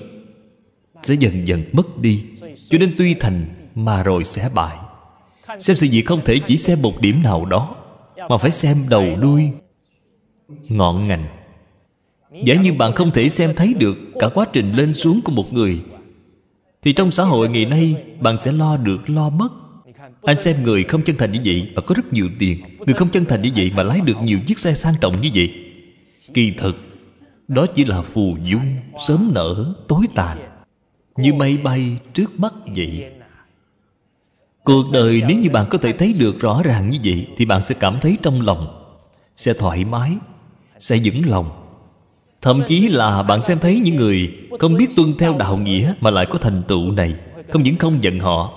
Sẽ dần dần mất đi Cho nên tuy thành mà rồi sẽ bại Xem sự việc không thể chỉ xem một điểm nào đó Mà phải xem đầu đuôi Ngọn ngành Giả như bạn không thể xem thấy được Cả quá trình lên xuống của một người Thì trong xã hội ngày nay Bạn sẽ lo được lo mất Anh xem người không chân thành như vậy Mà có rất nhiều tiền Người không chân thành như vậy Mà lái được nhiều chiếc xe sang trọng như vậy Kỳ thực Đó chỉ là phù dung Sớm nở tối tàn Như mây bay trước mắt vậy Cuộc đời nếu như bạn có thể thấy được rõ ràng như vậy Thì bạn sẽ cảm thấy trong lòng Sẽ thoải mái Sẽ vững lòng Thậm chí là bạn xem thấy những người Không biết tuân theo đạo nghĩa Mà lại có thành tựu này Không những không giận họ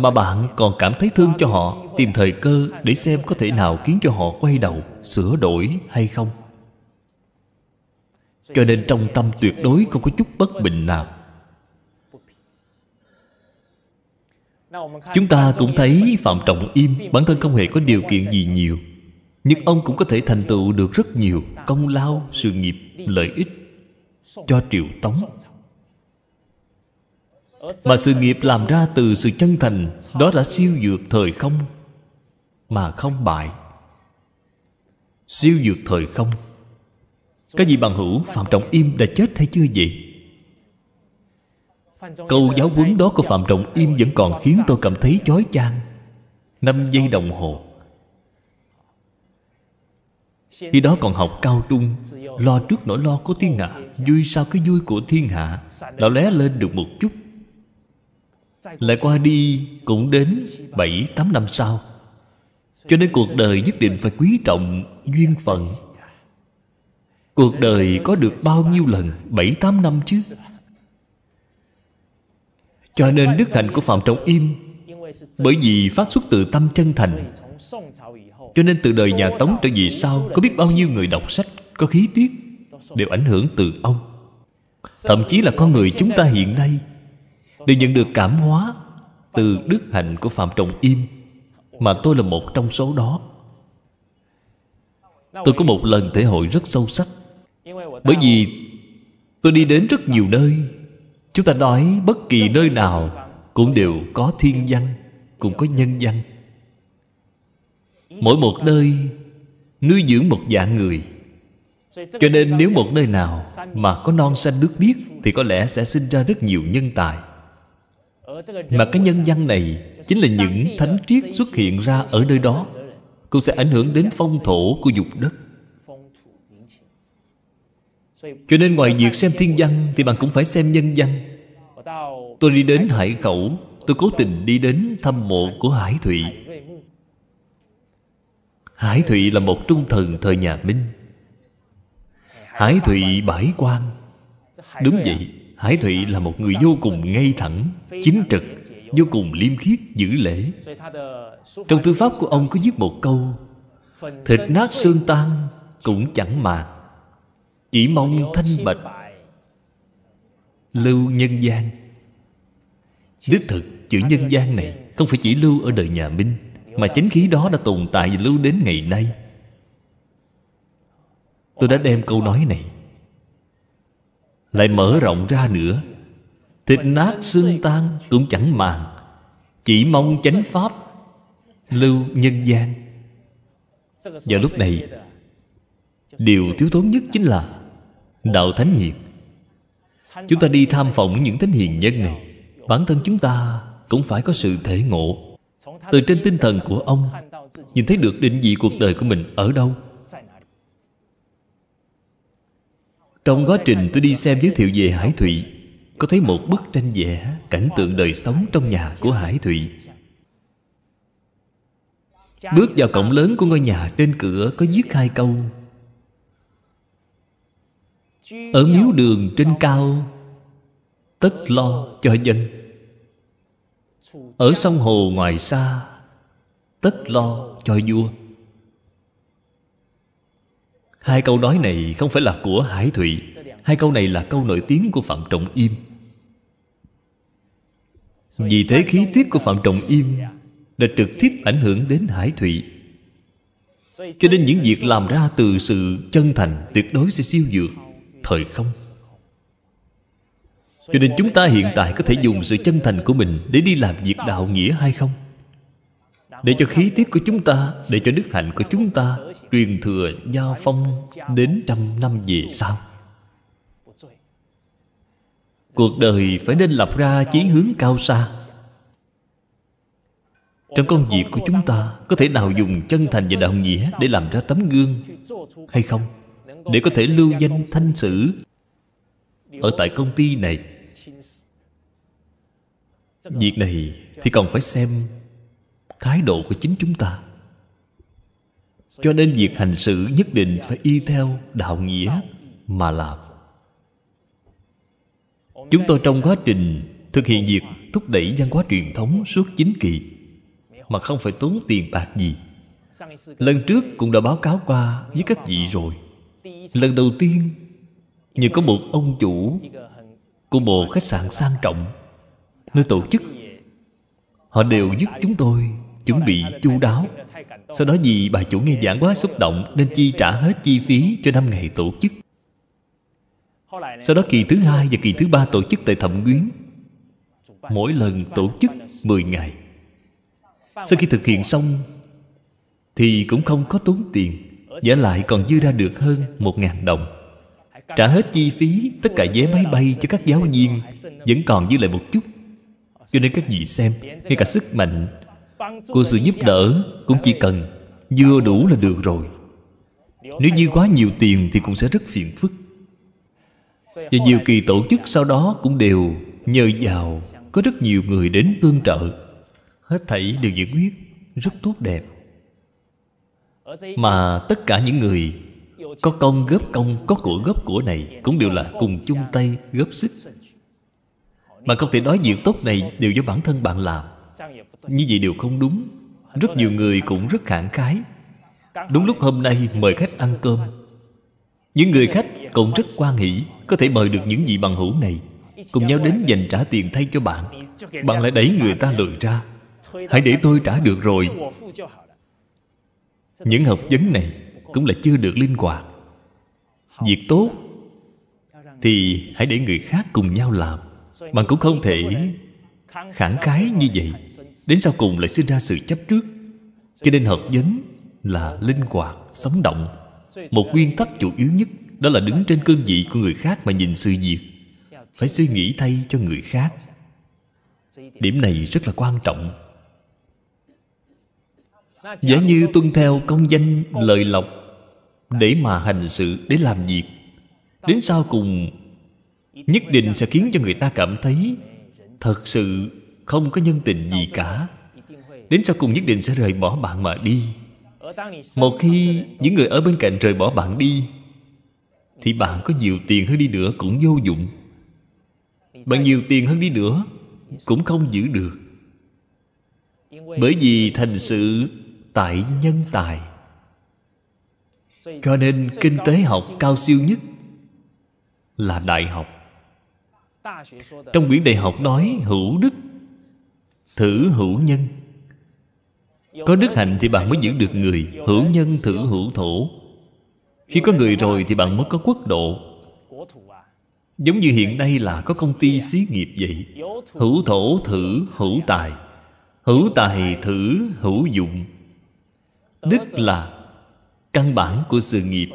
Mà bạn còn cảm thấy thương cho họ Tìm thời cơ để xem có thể nào khiến cho họ quay đầu Sửa đổi hay không cho nên trong tâm tuyệt đối không có chút bất bình nào Chúng ta cũng thấy Phạm Trọng Im Bản thân không hề có điều kiện gì nhiều Nhưng ông cũng có thể thành tựu được rất nhiều Công lao, sự nghiệp, lợi ích Cho triều Tống Mà sự nghiệp làm ra từ sự chân thành Đó đã siêu dược thời không Mà không bại Siêu dược thời không các gì bằng hữu Phạm Trọng Im đã chết hay chưa vậy? Câu giáo huấn đó của Phạm Trọng Im vẫn còn khiến tôi cảm thấy chói chang năm giây đồng hồ Khi đó còn học cao trung Lo trước nỗi lo của thiên hạ Vui sau cái vui của thiên hạ Lão lé lên được một chút Lại qua đi cũng đến 7-8 năm sau Cho nên cuộc đời nhất định phải quý trọng duyên phận Cuộc đời có được bao nhiêu lần Bảy tám năm chứ Cho nên đức hạnh của Phạm Trọng Im Bởi vì phát xuất từ tâm chân thành Cho nên từ đời nhà Tống trở về sau Có biết bao nhiêu người đọc sách Có khí tiết Đều ảnh hưởng từ ông Thậm chí là con người chúng ta hiện nay Đều nhận được cảm hóa Từ đức hạnh của Phạm Trọng Im Mà tôi là một trong số đó Tôi có một lần thể hội rất sâu sắc bởi vì tôi đi đến rất nhiều nơi Chúng ta nói bất kỳ nơi nào Cũng đều có thiên văn Cũng có nhân văn Mỗi một nơi Nuôi dưỡng một dạng người Cho nên nếu một nơi nào Mà có non xanh nước biếc Thì có lẽ sẽ sinh ra rất nhiều nhân tài Mà cái nhân văn này Chính là những thánh triết xuất hiện ra ở nơi đó Cũng sẽ ảnh hưởng đến phong thổ của dục đất cho nên ngoài việc xem thiên văn Thì bạn cũng phải xem nhân văn Tôi đi đến Hải Khẩu Tôi cố tình đi đến thăm mộ của Hải Thụy Hải Thụy là một trung thần thời nhà Minh Hải Thụy bãi quan Đúng vậy Hải Thụy là một người vô cùng ngay thẳng Chính trực Vô cùng liêm khiết giữ lễ Trong tư pháp của ông có viết một câu Thịt nát xương tan Cũng chẳng màng chỉ mong thanh bạch lưu nhân gian đích thực chữ nhân gian này không phải chỉ lưu ở đời nhà minh mà chính khí đó đã tồn tại và lưu đến ngày nay tôi đã đem câu nói này lại mở rộng ra nữa thịt nát xương tan cũng chẳng màng chỉ mong chánh pháp lưu nhân gian và lúc này điều thiếu thốn nhất chính là Đạo Thánh Hiền Chúng ta đi tham phỏng những thánh hiền nhân này Bản thân chúng ta cũng phải có sự thể ngộ Từ trên tinh thần của ông Nhìn thấy được định vị cuộc đời của mình ở đâu Trong quá trình tôi đi xem giới thiệu về Hải Thụy Có thấy một bức tranh vẽ Cảnh tượng đời sống trong nhà của Hải Thụy Bước vào cổng lớn của ngôi nhà trên cửa Có viết hai câu ở miếu đường trên cao Tất lo cho dân Ở sông hồ ngoài xa Tất lo cho vua Hai câu nói này không phải là của Hải Thụy Hai câu này là câu nổi tiếng của Phạm Trọng Im Vì thế khí tiết của Phạm Trọng Im Đã trực tiếp ảnh hưởng đến Hải Thụy Cho nên những việc làm ra từ sự chân thành Tuyệt đối sẽ siêu dược thời không cho nên chúng ta hiện tại có thể dùng sự chân thành của mình Để đi làm việc đạo nghĩa hay không? Để cho khí tiết của chúng ta Để cho đức hạnh của chúng ta Truyền thừa giao phong Đến trăm năm về sau Cuộc đời phải nên lập ra chí hướng cao xa Trong công việc của chúng ta Có thể nào dùng chân thành và đạo nghĩa Để làm ra tấm gương Hay không? Để có thể lưu danh thanh sử Ở tại công ty này Việc này thì còn phải xem Thái độ của chính chúng ta Cho nên việc hành sự nhất định phải y theo đạo nghĩa mà làm Chúng tôi trong quá trình thực hiện việc thúc đẩy văn hóa truyền thống suốt chín kỳ Mà không phải tốn tiền bạc gì Lần trước cũng đã báo cáo qua với các vị rồi lần đầu tiên như có một ông chủ của một khách sạn sang trọng nơi tổ chức họ đều giúp chúng tôi chuẩn bị chu đáo sau đó vì bà chủ nghe giảng quá xúc động nên chi trả hết chi phí cho năm ngày tổ chức sau đó kỳ thứ hai và kỳ thứ ba tổ chức tại Thẩm Quyến Mỗi lần tổ chức 10 ngày Sau khi thực hiện xong Thì cũng không có tốn tiền Giả lại còn dư ra được hơn một ngàn đồng Trả hết chi phí Tất cả vé máy bay cho các giáo viên Vẫn còn dư lại một chút Cho nên các vị xem Ngay cả sức mạnh Của sự giúp đỡ Cũng chỉ cần Vừa đủ là được rồi Nếu dư quá nhiều tiền Thì cũng sẽ rất phiền phức Và nhiều kỳ tổ chức sau đó Cũng đều nhờ vào Có rất nhiều người đến tương trợ Hết thảy đều giải quyết Rất tốt đẹp mà tất cả những người có công góp công có của góp của này cũng đều là cùng chung tay góp sức mà không thể nói việc tốt này đều do bản thân bạn làm như vậy đều không đúng rất nhiều người cũng rất khẳng khái đúng lúc hôm nay mời khách ăn cơm những người khách cũng rất quan hỷ có thể mời được những vị bằng hữu này cùng nhau đến dành trả tiền thay cho bạn bạn lại đẩy người ta lười ra hãy để tôi trả được rồi những học vấn này cũng là chưa được linh hoạt việc tốt thì hãy để người khác cùng nhau làm bạn cũng không thể khẳng khái như vậy đến sau cùng lại sinh ra sự chấp trước cho nên học vấn là linh hoạt sống động một nguyên tắc chủ yếu nhất đó là đứng trên cương vị của người khác mà nhìn sự việc phải suy nghĩ thay cho người khác điểm này rất là quan trọng giả như tuân theo công danh lợi lộc để mà hành sự để làm việc đến sau cùng nhất định sẽ khiến cho người ta cảm thấy thật sự không có nhân tình gì cả đến sau cùng nhất định sẽ rời bỏ bạn mà đi một khi những người ở bên cạnh rời bỏ bạn đi thì bạn có nhiều tiền hơn đi nữa cũng vô dụng bạn nhiều tiền hơn đi nữa cũng không giữ được bởi vì thành sự tại nhân tài cho nên kinh tế học cao siêu nhất là đại học trong quyển đại học nói hữu đức thử hữu nhân có đức hạnh thì bạn mới giữ được người hữu nhân thử hữu thổ khi có người rồi thì bạn mới có quốc độ giống như hiện nay là có công ty xí nghiệp vậy hữu thổ thử hữu tài hữu tài thử hữu dụng đức là căn bản của sự nghiệp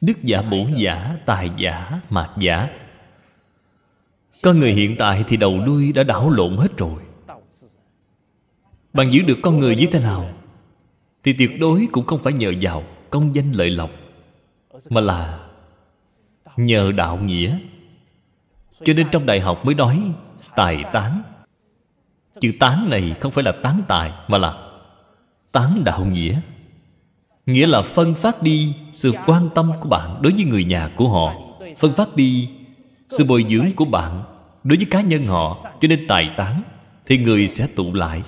đức giả bổ giả tài giả mạc giả con người hiện tại thì đầu đuôi đã đảo lộn hết rồi bạn giữ được con người như thế nào thì tuyệt đối cũng không phải nhờ giàu công danh lợi lộc mà là nhờ đạo nghĩa cho nên trong đại học mới nói tài tán chữ tán này không phải là tán tài mà là tán đạo nghĩa Nghĩa là phân phát đi Sự quan tâm của bạn đối với người nhà của họ Phân phát đi Sự bồi dưỡng của bạn Đối với cá nhân họ Cho nên tài tán Thì người sẽ tụ lại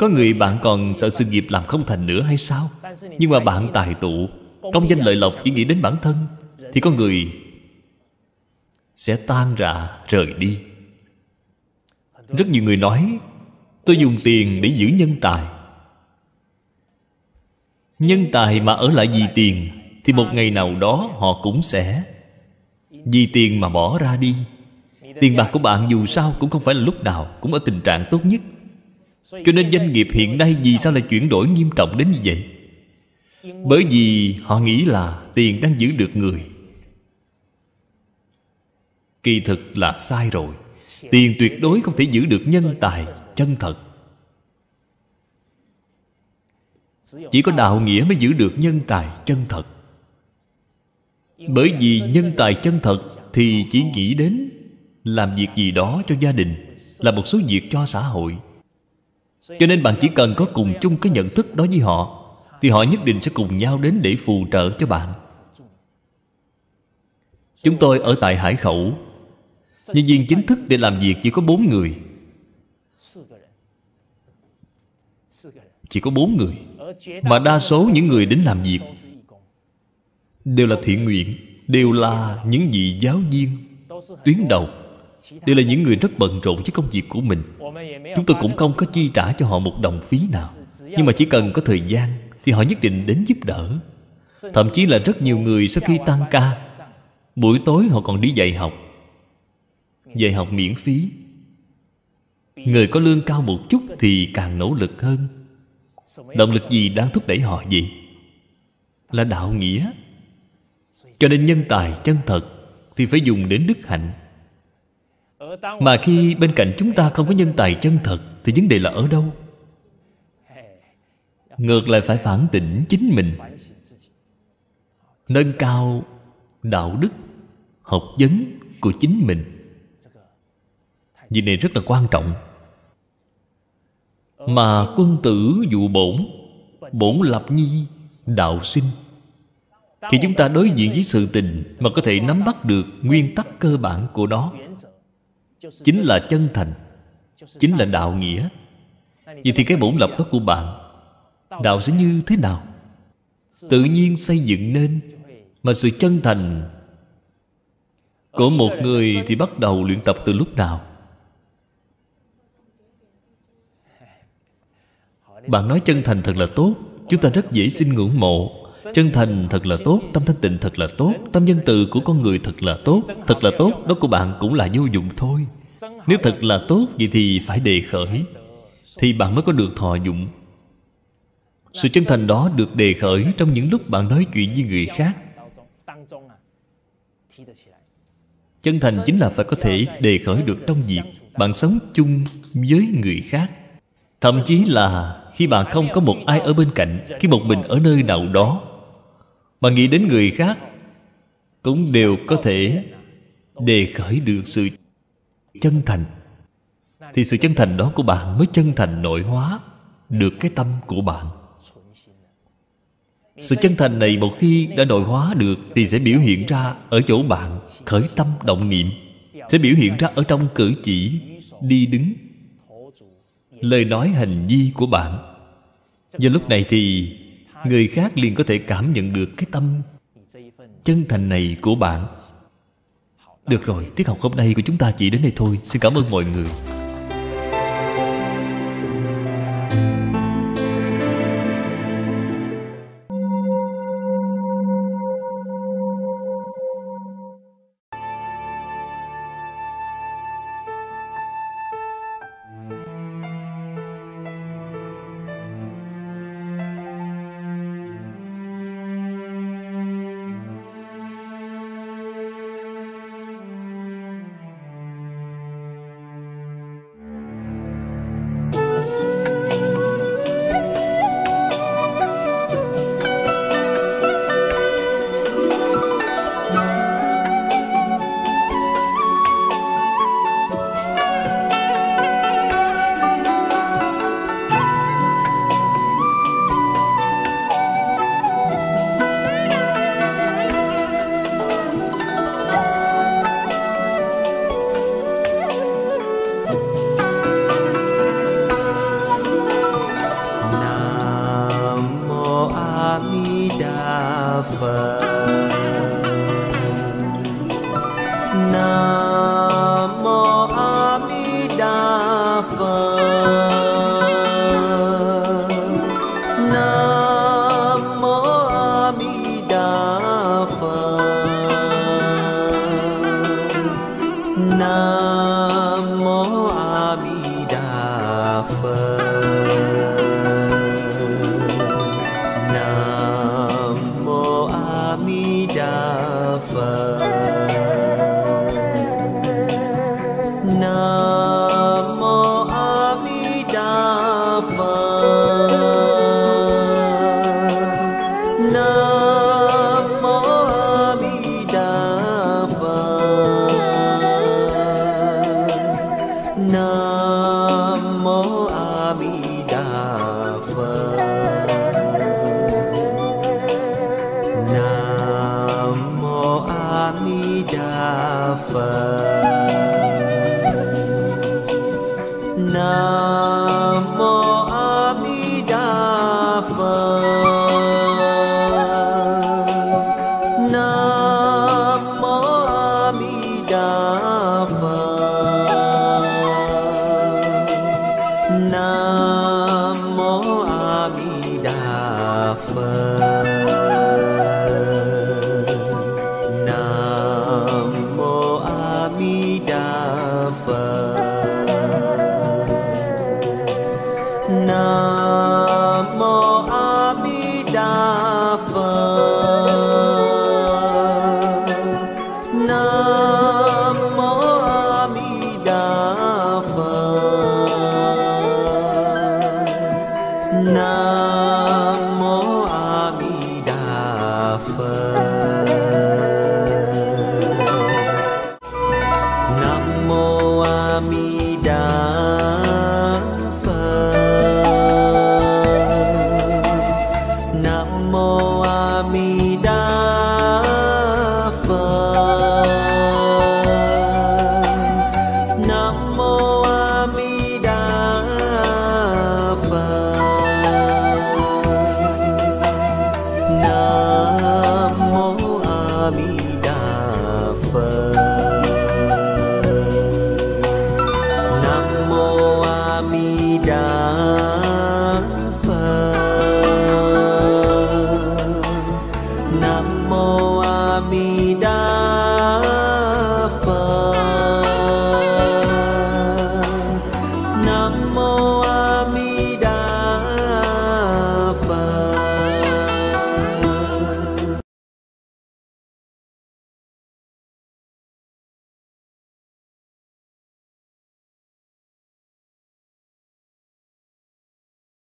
Có người bạn còn sợ sự nghiệp làm không thành nữa hay sao Nhưng mà bạn tài tụ Công danh lợi lộc chỉ nghĩ đến bản thân Thì có người Sẽ tan rã rời đi Rất nhiều người nói Tôi dùng tiền để giữ nhân tài Nhân tài mà ở lại vì tiền Thì một ngày nào đó họ cũng sẽ Vì tiền mà bỏ ra đi Tiền bạc của bạn dù sao cũng không phải là lúc nào Cũng ở tình trạng tốt nhất Cho nên doanh nghiệp hiện nay Vì sao lại chuyển đổi nghiêm trọng đến như vậy Bởi vì họ nghĩ là Tiền đang giữ được người Kỳ thực là sai rồi Tiền tuyệt đối không thể giữ được nhân tài Chân thật chỉ có đạo nghĩa mới giữ được nhân tài chân thật bởi vì nhân tài chân thật thì chỉ nghĩ đến làm việc gì đó cho gia đình làm một số việc cho xã hội cho nên bạn chỉ cần có cùng chung cái nhận thức đó với họ thì họ nhất định sẽ cùng nhau đến để phù trợ cho bạn chúng tôi ở tại hải khẩu nhân viên chính thức để làm việc chỉ có bốn người chỉ có bốn người mà đa số những người đến làm việc Đều là thiện nguyện Đều là những vị giáo viên Tuyến đầu Đều là những người rất bận rộn với công việc của mình Chúng tôi cũng không có chi trả cho họ một đồng phí nào Nhưng mà chỉ cần có thời gian Thì họ nhất định đến giúp đỡ Thậm chí là rất nhiều người sau khi tăng ca Buổi tối họ còn đi dạy học Dạy học miễn phí Người có lương cao một chút thì càng nỗ lực hơn động lực gì đang thúc đẩy họ gì là đạo nghĩa cho nên nhân tài chân thật thì phải dùng đến đức hạnh mà khi bên cạnh chúng ta không có nhân tài chân thật thì vấn đề là ở đâu ngược lại phải phản tỉnh chính mình nâng cao đạo đức học vấn của chính mình việc này rất là quan trọng mà quân tử dụ bổn bổn lập nhi đạo sinh thì chúng ta đối diện với sự tình mà có thể nắm bắt được nguyên tắc cơ bản của nó chính là chân thành chính là đạo nghĩa vậy thì cái bổn lập đó của bạn đạo sẽ như thế nào tự nhiên xây dựng nên mà sự chân thành của một người thì bắt đầu luyện tập từ lúc nào Bạn nói chân thành thật là tốt Chúng ta rất dễ xin ngưỡng mộ Chân thành thật là tốt Tâm thanh tịnh thật là tốt Tâm nhân từ của con người thật là tốt Thật là tốt Đó của bạn cũng là vô dụng thôi Nếu thật là tốt Vậy thì phải đề khởi Thì bạn mới có được thọ dụng Sự chân thành đó được đề khởi Trong những lúc bạn nói chuyện với người khác Chân thành chính là phải có thể đề khởi được trong việc Bạn sống chung với người khác Thậm chí là khi bạn không có một ai ở bên cạnh Khi một mình ở nơi nào đó mà nghĩ đến người khác Cũng đều có thể Đề khởi được sự chân thành Thì sự chân thành đó của bạn Mới chân thành nội hóa Được cái tâm của bạn sự chân thành này một khi đã nội hóa được Thì sẽ biểu hiện ra ở chỗ bạn Khởi tâm động niệm Sẽ biểu hiện ra ở trong cử chỉ Đi đứng Lời nói hành vi của bạn do lúc này thì Người khác liền có thể cảm nhận được cái tâm Chân thành này của bạn Được rồi, tiết học hôm nay của chúng ta chỉ đến đây thôi Xin cảm ơn mọi người